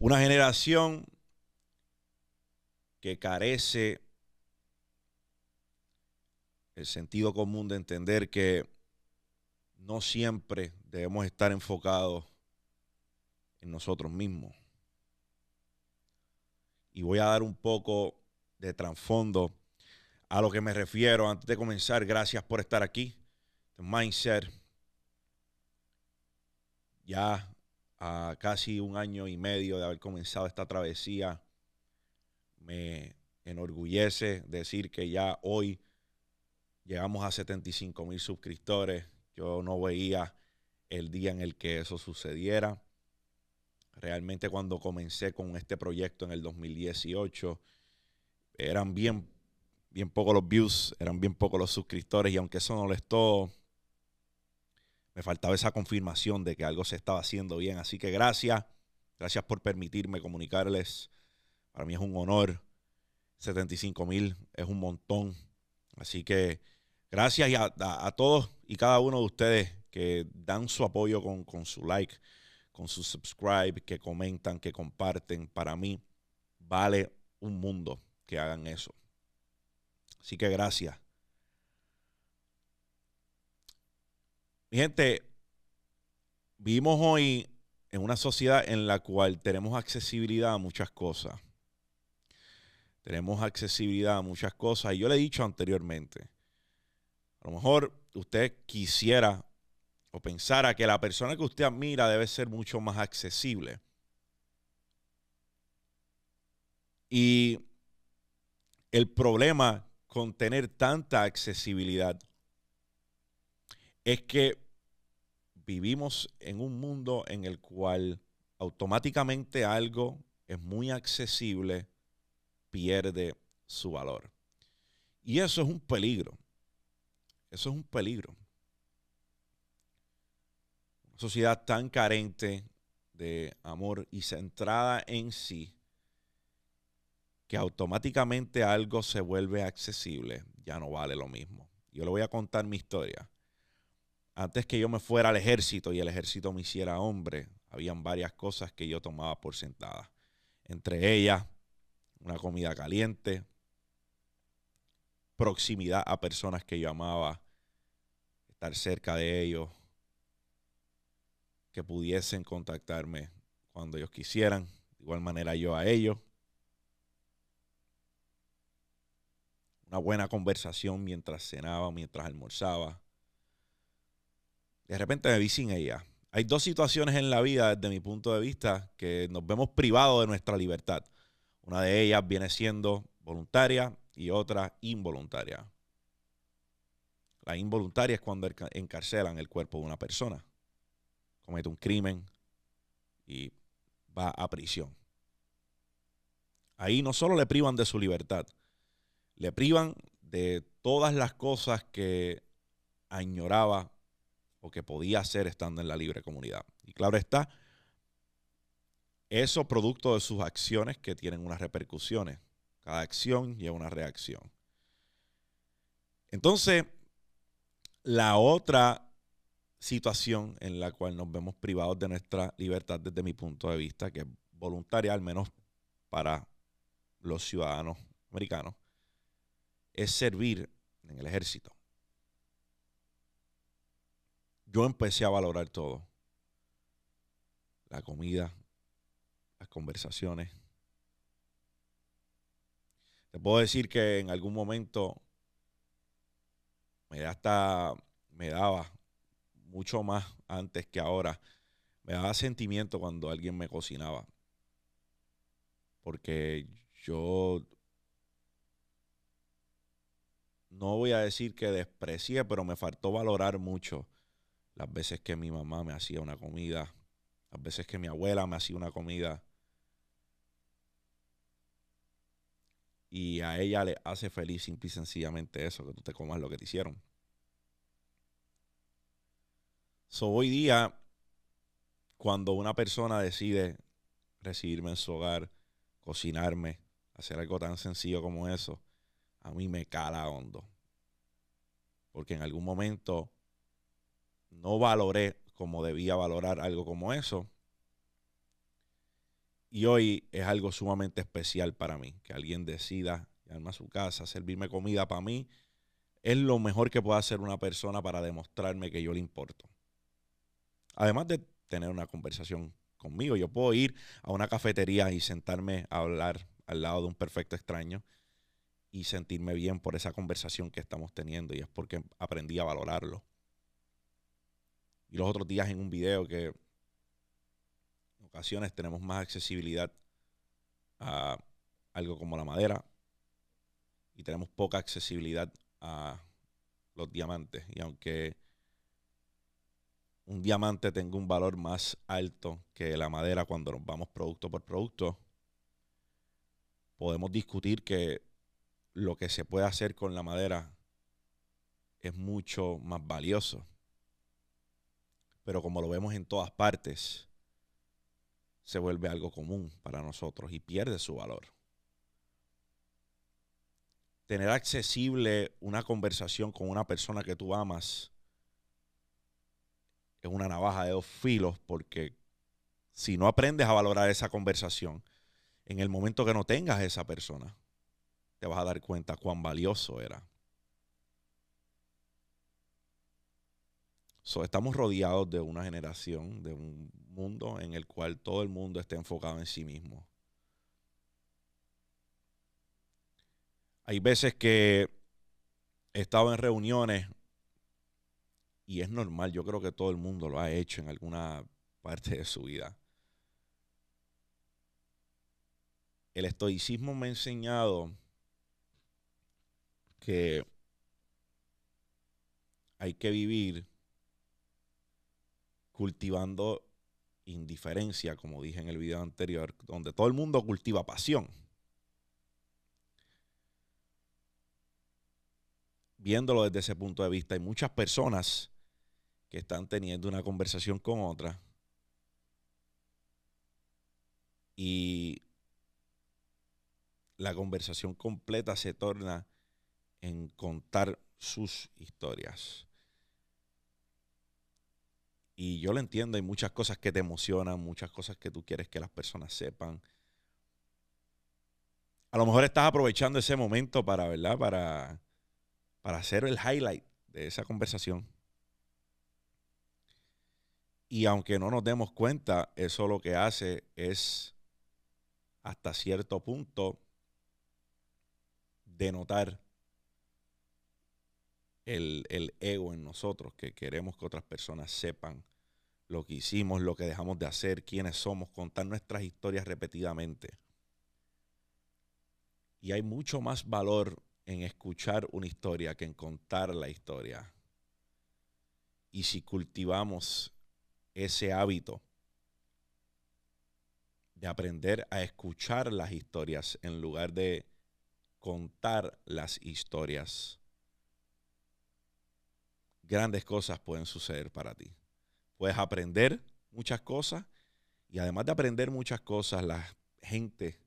Una generación que carece el sentido común de entender que no siempre debemos estar enfocados en nosotros mismos. Y voy a dar un poco de trasfondo a lo que me refiero antes de comenzar. Gracias por estar aquí. Este mindset. Ya a casi un año y medio de haber comenzado esta travesía, me enorgullece decir que ya hoy llegamos a 75 mil suscriptores. Yo no veía el día en el que eso sucediera. Realmente cuando comencé con este proyecto en el 2018, eran bien, bien pocos los views, eran bien pocos los suscriptores y aunque eso no les todo, me faltaba esa confirmación de que algo se estaba haciendo bien. Así que gracias. Gracias por permitirme comunicarles. Para mí es un honor. 75 mil es un montón. Así que gracias a, todos y cada uno de ustedes que dan su apoyo con, con su like, con su subscribe, que comentan, que comparten. Para mí vale un mundo que hagan eso. Así que gracias. Mi gente, vivimos hoy en una sociedad en la cual tenemos accesibilidad a muchas cosas. Tenemos accesibilidad a muchas cosas. Y yo le he dicho anteriormente, a lo mejor usted quisiera o pensara que la persona que usted admira debe ser mucho más accesible. Y el problema con tener tanta accesibilidad es que vivimos en un mundo en el cual automáticamente algo es muy accesible, pierde su valor. Y eso es un peligro. Eso es un peligro. Una sociedad tan carente de amor y centrada en sí, que automáticamente algo se vuelve accesible, ya no vale lo mismo. Yo le voy a contar mi historia antes que yo me fuera al ejército y el ejército me hiciera hombre, habían varias cosas que yo tomaba por sentada. Entre ellas, una comida caliente, proximidad a personas que yo amaba, estar cerca de ellos, que pudiesen contactarme cuando ellos quisieran, de igual manera yo a ellos. Una buena conversación mientras cenaba, mientras almorzaba de repente me vi sin ella. Hay dos situaciones en la vida, desde mi punto de vista, que nos vemos privados de nuestra libertad. Una de ellas viene siendo voluntaria y otra involuntaria. La involuntaria es cuando encarcelan el cuerpo de una persona, comete un crimen y va a prisión. Ahí no solo le privan de su libertad, le privan de todas las cosas que añoraba o que podía hacer estando en la libre comunidad. Y claro está, eso producto de sus acciones que tienen unas repercusiones. Cada acción lleva una reacción. Entonces, la otra situación en la cual nos vemos privados de nuestra libertad desde mi punto de vista, que es voluntaria al menos para los ciudadanos americanos, es servir en el ejército yo empecé a valorar todo. La comida, las conversaciones. Te puedo decir que en algún momento me me daba mucho más antes que ahora. Me daba sentimiento cuando alguien me cocinaba. Porque yo no voy a decir que desprecié, pero me faltó valorar mucho las veces que mi mamá me hacía una comida, las veces que mi abuela me hacía una comida. Y a ella le hace feliz simple y sencillamente eso, que tú te comas lo que te hicieron. So, hoy día, cuando una persona decide recibirme en su hogar, cocinarme, hacer algo tan sencillo como eso, a mí me cala hondo. Porque en algún momento no valoré como debía valorar algo como eso. Y hoy es algo sumamente especial para mí, que alguien decida llamarme a su casa, servirme comida para mí. Es lo mejor que puede hacer una persona para demostrarme que yo le importo. Además de tener una conversación conmigo, yo puedo ir a una cafetería y sentarme a hablar al lado de un perfecto extraño y sentirme bien por esa conversación que estamos teniendo y es porque aprendí a valorarlo y los otros días en un video que en ocasiones tenemos más accesibilidad a algo como la madera y tenemos poca accesibilidad a los diamantes. Y aunque un diamante tenga un valor más alto que la madera cuando nos vamos producto por producto, podemos discutir que lo que se puede hacer con la madera es mucho más valioso pero como lo vemos en todas partes, se vuelve algo común para nosotros y pierde su valor. Tener accesible una conversación con una persona que tú amas es una navaja de dos filos porque si no aprendes a valorar esa conversación, en el momento que no tengas esa persona, te vas a dar cuenta cuán valioso era. estamos rodeados de una generación, de un mundo en el cual todo el mundo está enfocado en sí mismo. Hay veces que he estado en reuniones y es normal, yo creo que todo el mundo lo ha hecho en alguna parte de su vida. El estoicismo me ha enseñado que hay que vivir cultivando indiferencia, como dije en el video anterior, donde todo el mundo cultiva pasión. Viéndolo desde ese punto de vista, hay muchas personas que están teniendo una conversación con otra y la conversación completa se torna en contar sus historias. Y yo lo entiendo, hay muchas cosas que te emocionan, muchas cosas que tú quieres que las personas sepan. A lo mejor estás aprovechando ese momento para, ¿verdad? Para, para hacer el highlight de esa conversación. Y aunque no nos demos cuenta, eso lo que hace es, hasta cierto punto, denotar el, ego en nosotros, que queremos que otras personas sepan lo que hicimos, lo que dejamos de hacer, quiénes somos, contar nuestras historias repetidamente. Y hay mucho más valor en escuchar una historia que en contar la historia. Y si cultivamos ese hábito de aprender a escuchar las historias en lugar de contar las historias, grandes cosas pueden suceder para ti. Puedes aprender muchas cosas y además de aprender muchas cosas, la gente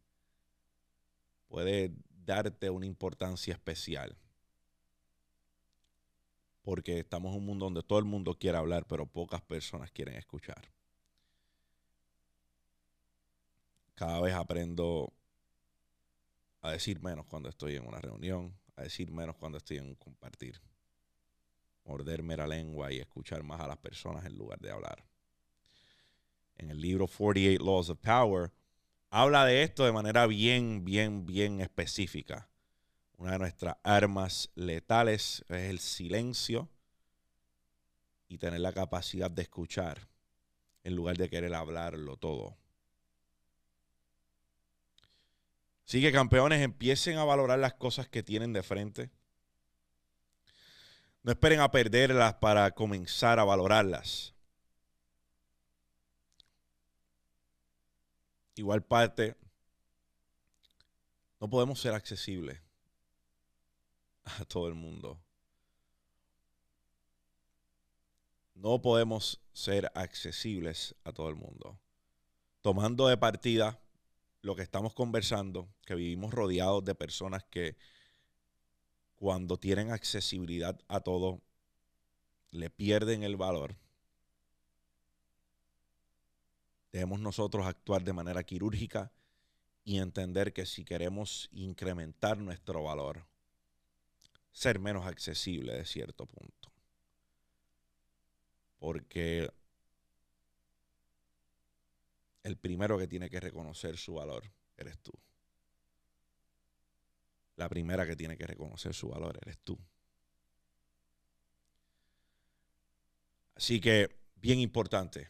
puede darte una importancia especial. Porque estamos en un mundo donde todo el mundo quiere hablar, pero pocas personas quieren escuchar. Cada vez aprendo a decir menos cuando estoy en una reunión, a decir menos cuando estoy en compartir morderme la lengua y escuchar más a las personas en lugar de hablar. En el libro 48 Laws of Power, habla de esto de manera bien, bien, bien específica. Una de nuestras armas letales es el silencio y tener la capacidad de escuchar en lugar de querer hablarlo todo. Así que campeones, empiecen a valorar las cosas que tienen de frente no esperen a perderlas para comenzar a valorarlas. Igual parte, no podemos ser accesibles a todo el mundo. No podemos ser accesibles a todo el mundo. Tomando de partida lo que estamos conversando, que vivimos rodeados de personas que, cuando tienen accesibilidad a todo, le pierden el valor. Debemos nosotros actuar de manera quirúrgica y entender que si queremos incrementar nuestro valor, ser menos accesible de cierto punto. Porque el primero que tiene que reconocer su valor eres tú la primera que tiene que reconocer su valor eres tú. Así que, bien importante,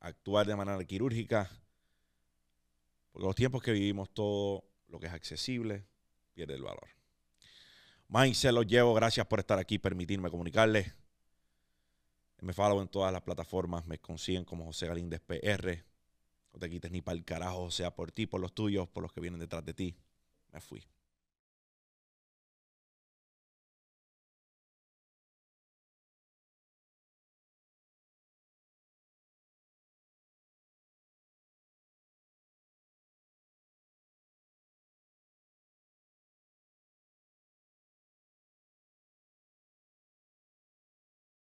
actuar de manera quirúrgica, porque los tiempos que vivimos, todo lo que es accesible pierde el valor. se los llevo, gracias por estar aquí, permitirme comunicarles. Me follow en todas las plataformas, me consiguen como José Galíndez PR. No te quites ni para el carajo, o sea, por ti, por los tuyos, por los que vienen detrás de ti. me fui.